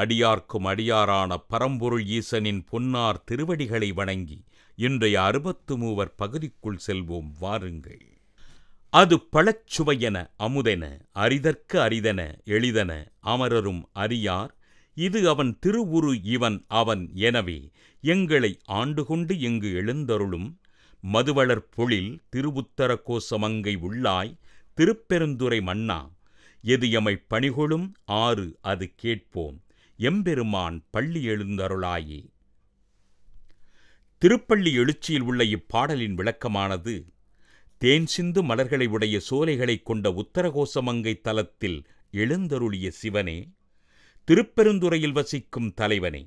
அடியார்க்கும் அடியாரான பரம்பொருள் ஈசனின் பொன்னார் திருவடிகளை வணங்கி இன்றைய அறுபத்து மூவர் பகுதிக்குள் செல்வோம் வாருங்கள் அது பழச்சுவையென அமுதென அரிதற்கு அரிதென எளிதென அமரரும் அறியார் இது அவன் திருவுரு இவன் அவன் எனவே எங்களை ஆண்டுகொண்டு இங்கு எழுந்தருளும் மதுவளர் பொழில் திருவுத்தர கோசமங்கை உள்ளாய் திருப்பெருந்துரை மன்னா எது எமை பணிகொளும் ஆறு அது கேட்போம் எம்பெருமான் பள்ளி எழுந்தருளாயே திருப்பள்ளி எழுச்சியில் உள்ள இப்பாடலின் விளக்கமானது தேன் சிந்து மலர்களை உடைய சோலைகளைக் கொண்ட உத்தரகோசமங்கை தலத்தில் எழுந்தருளிய சிவனே திருப்பெருந்துறையில் வசிக்கும் தலைவனே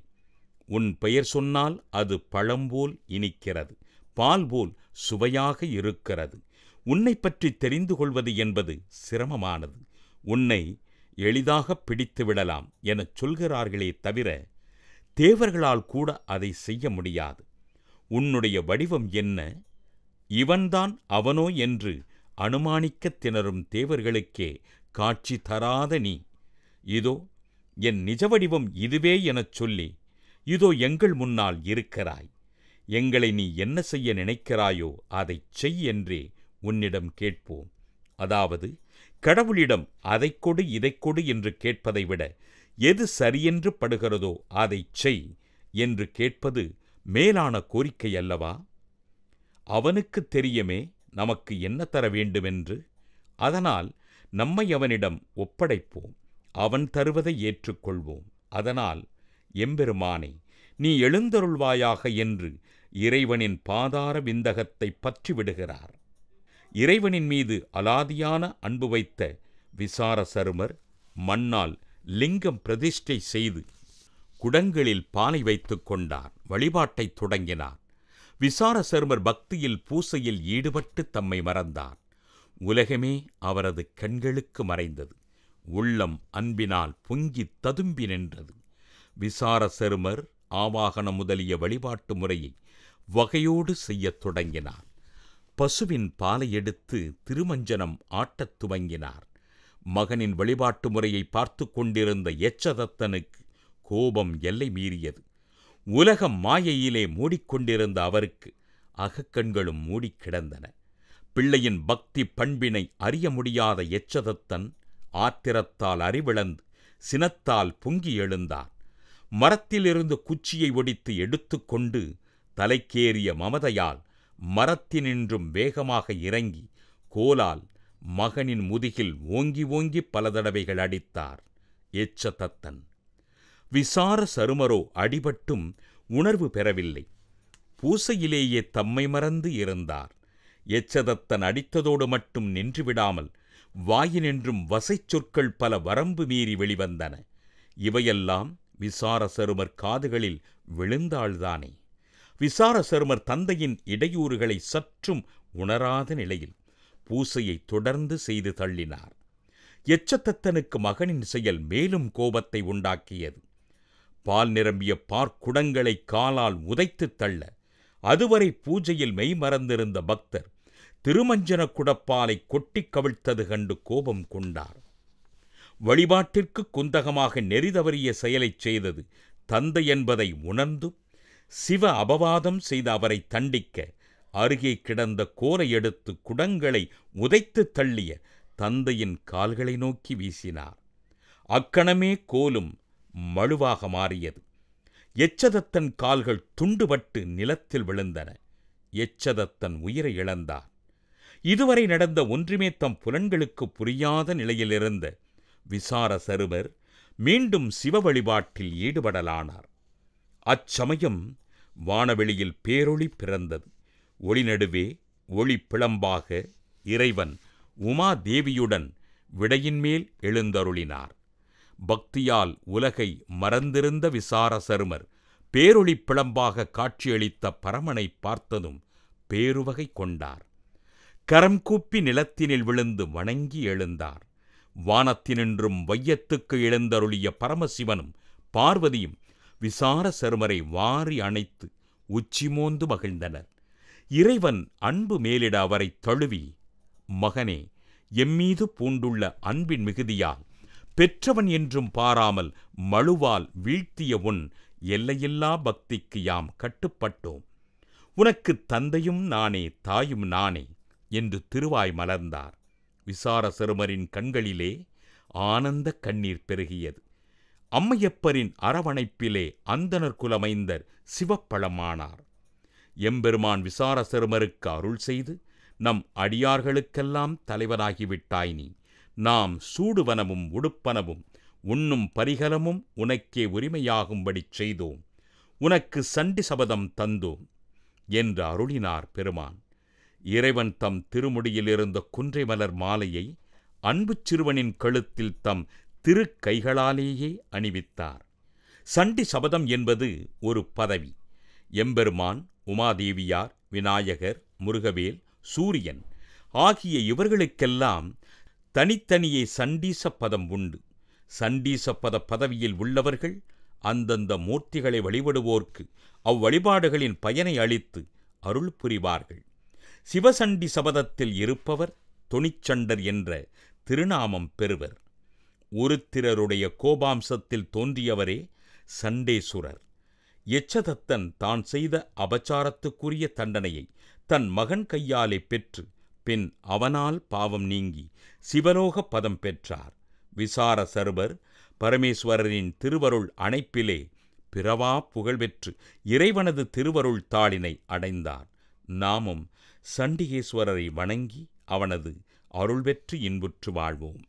உன் பெயர் சொன்னால் அது பழம்போல் இனிக்கிறது பால் போல் சுவையாக இருக்கிறது உன்னை பற்றி தெரிந்து கொள்வது என்பது சிரமமானது உன்னை எளிதாக விடலாம் எனச் சொல்கிறார்களே தவிர தேவர்களால் கூட அதை செய்ய முடியாது உன்னுடைய வடிவம் என்ன இவன்தான் அவனோ என்று அனுமானிக்கத் திணறும் தேவர்களுக்கே காட்சி தராத நீ இதோ என் நிஜ வடிவம் இதுவே எனச் சொல்லி இதோ எங்கள் முன்னால் இருக்கிறாய் எங்களை நீ என்ன செய்ய நினைக்கிறாயோ அதைச் செய் என்றே உன்னிடம் கேட்போம் அதாவது கடவுளிடம் அதை கொடு இதை கொடு என்று கேட்பதை விட எது சரியென்று படுகிறதோ அதை செய் என்று கேட்பது மேலான கோரிக்கை அல்லவா அவனுக்கு தெரியுமே நமக்கு என்ன தர வேண்டுமென்று அதனால் நம்மை அவனிடம் ஒப்படைப்போம் அவன் தருவதை ஏற்றுக்கொள்வோம் அதனால் எம்பெருமானை நீ எழுந்தருள்வாயாக என்று இறைவனின் பாதார விந்தகத்தை பற்றிவிடுகிறார் இறைவனின் மீது அலாதியான அன்பு வைத்த விசார சருமர் மண்ணால் லிங்கம் பிரதிஷ்டை செய்து குடங்களில் பானை வைத்து கொண்டார் வழிபாட்டை தொடங்கினார் விசார சருமர் பக்தியில் பூசையில் ஈடுபட்டு தம்மை மறந்தார் உலகமே அவரது கண்களுக்கு மறைந்தது உள்ளம் அன்பினால் பொங்கி ததும்பி நின்றது விசார சருமர் ஆவாகனம் முதலிய வழிபாட்டு முறையை வகையோடு செய்யத் தொடங்கினார் பசுவின் பாலை எடுத்து திருமஞ்சனம் ஆட்டத் துவங்கினார் மகனின் வழிபாட்டு முறையை பார்த்து கொண்டிருந்த எச்சதத்தனுக்கு கோபம் எல்லை மீறியது உலகம் மாயையிலே மூடிக்கொண்டிருந்த அவருக்கு அகக்கண்களும் மூடிக் கிடந்தன பிள்ளையின் பக்தி பண்பினை அறிய முடியாத எச்சதத்தன் ஆத்திரத்தால் அறிவிழந்து சினத்தால் பொங்கி எழுந்தார் மரத்திலிருந்து குச்சியை ஒடித்து எடுத்துக்கொண்டு தலைக்கேறிய மமதையால் மரத்தினின்றும் வேகமாக இறங்கி கோலால் மகனின் முதுகில் ஓங்கி ஓங்கி பல தடவைகள் அடித்தார் எச்சதத்தன் விசார சருமரோ அடிபட்டும் உணர்வு பெறவில்லை பூசையிலேயே தம்மை மறந்து இருந்தார் எச்சதத்தன் அடித்ததோடு மட்டும் நின்றுவிடாமல் வாயினின்றும் வசை சொற்கள் பல வரம்பு மீறி வெளிவந்தன இவையெல்லாம் விசார சருமர் காதுகளில் விழுந்தாள்தானே விசார சர்மர் தந்தையின் இடையூறுகளை சற்றும் உணராத நிலையில் பூசையை தொடர்ந்து செய்து தள்ளினார் எச்சத்தத்தனுக்கு மகனின் செயல் மேலும் கோபத்தை உண்டாக்கியது பால் நிரம்பிய பார்க்குடங்களை காலால் உதைத்துத் தள்ள அதுவரை பூஜையில் மெய்மறந்திருந்த பக்தர் திருமஞ்சன குடப்பாலை கொட்டிக் கவிழ்த்தது கண்டு கோபம் கொண்டார் வழிபாட்டிற்கு குந்தகமாக நெறிதவறிய செயலைச் செய்தது தந்தை என்பதை உணர்ந்தும் சிவ அபவாதம் செய்த அவரை தண்டிக்க அருகே கிடந்த கோரை எடுத்து குடங்களை உதைத்து தள்ளிய தந்தையின் கால்களை நோக்கி வீசினார் அக்கணமே கோலும் மழுவாக மாறியது எச்சதத்தன் கால்கள் துண்டுபட்டு நிலத்தில் விழுந்தன எச்சதத்தன் உயிரை இழந்தார் இதுவரை நடந்த ஒன்றுமே தம் புலன்களுக்கு புரியாத நிலையிலிருந்த விசார சருவர் மீண்டும் சிவ வழிபாட்டில் ஈடுபடலானார் அச்சமயம் வானவெளியில் பேரொளி பிறந்தது ஒளி நடுவே ஒளி பிளம்பாக இறைவன் உமாதேவியுடன் விடையின்மேல் எழுந்தருளினார் பக்தியால் உலகை மறந்திருந்த விசார சருமர் பேரொளி பிளம்பாக காட்சியளித்த பரமனை பார்த்ததும் பேருவகை கொண்டார் கரம் கூப்பி நிலத்தினில் விழுந்து வணங்கி எழுந்தார் வானத்தினின்றும் வையத்துக்கு எழுந்தருளிய பரமசிவனும் பார்வதியும் விசார சருமரை வாரி அணைத்து உச்சிமோந்து மகிழ்ந்தனர் இறைவன் அன்பு மேலிட அவரை தழுவி மகனே எம்மீது பூண்டுள்ள அன்பின் மிகுதியால் பெற்றவன் என்றும் பாராமல் மழுவால் வீழ்த்திய உன் எல்லையில்லா பக்திக்கு யாம் கட்டுப்பட்டோம் உனக்கு தந்தையும் நானே தாயும் நானே என்று திருவாய் மலர்ந்தார் விசார சிறுமரின் கண்களிலே ஆனந்த கண்ணீர் பெருகியது அம்மையப்பரின் அரவணைப்பிலே அந்தனர் குலமைந்தர் சிவப்பழமானார் எம்பெருமான் விசார சிறுமருக்கு அருள் செய்து நம் அடியார்களுக்கெல்லாம் தலைவராகிவிட்டாய் நீ நாம் சூடுவனமும் உடுப்பனவும் உண்ணும் பரிகலமும் உனக்கே உரிமையாகும்படி செய்தோம் உனக்கு சண்டி சபதம் தந்தோம் என்று அருளினார் பெருமான் இறைவன் தம் திருமுடியிலிருந்த குன்றை மலர் மாலையை அன்புச் சிறுவனின் கழுத்தில் தம் திருக்கைகளாலேயே அணிவித்தார் சண்டி சபதம் என்பது ஒரு பதவி எம்பெருமான் உமாதேவியார் விநாயகர் முருகவேல் சூரியன் ஆகிய இவர்களுக்கெல்லாம் தனித்தனியே சண்டீச பதம் உண்டு சண்டீச பத பதவியில் உள்ளவர்கள் அந்தந்த மூர்த்திகளை வழிபடுவோர்க்கு அவ்வழிபாடுகளின் பயனை அளித்து அருள் புரிவார்கள் சிவசண்டி சபதத்தில் இருப்பவர் தொனிச்சண்டர் என்ற திருநாமம் பெறுவர் ஒருத்திரருடைய கோபாம்சத்தில் தோன்றியவரே சண்டேசுரர் எச்சதத்தன் தான் செய்த அபச்சாரத்துக்குரிய தண்டனையை தன் மகன் கையாலே பெற்று பின் அவனால் பாவம் நீங்கி சிவலோக பதம் பெற்றார் விசார சர்வர் பரமேஸ்வரரின் திருவருள் அணைப்பிலே பிறவா புகழ்பெற்று இறைவனது திருவருள் தாளினை அடைந்தார் நாமும் சண்டிகேஸ்வரரை வணங்கி அவனது அருள்வெற்று இன்புற்று வாழ்வோம்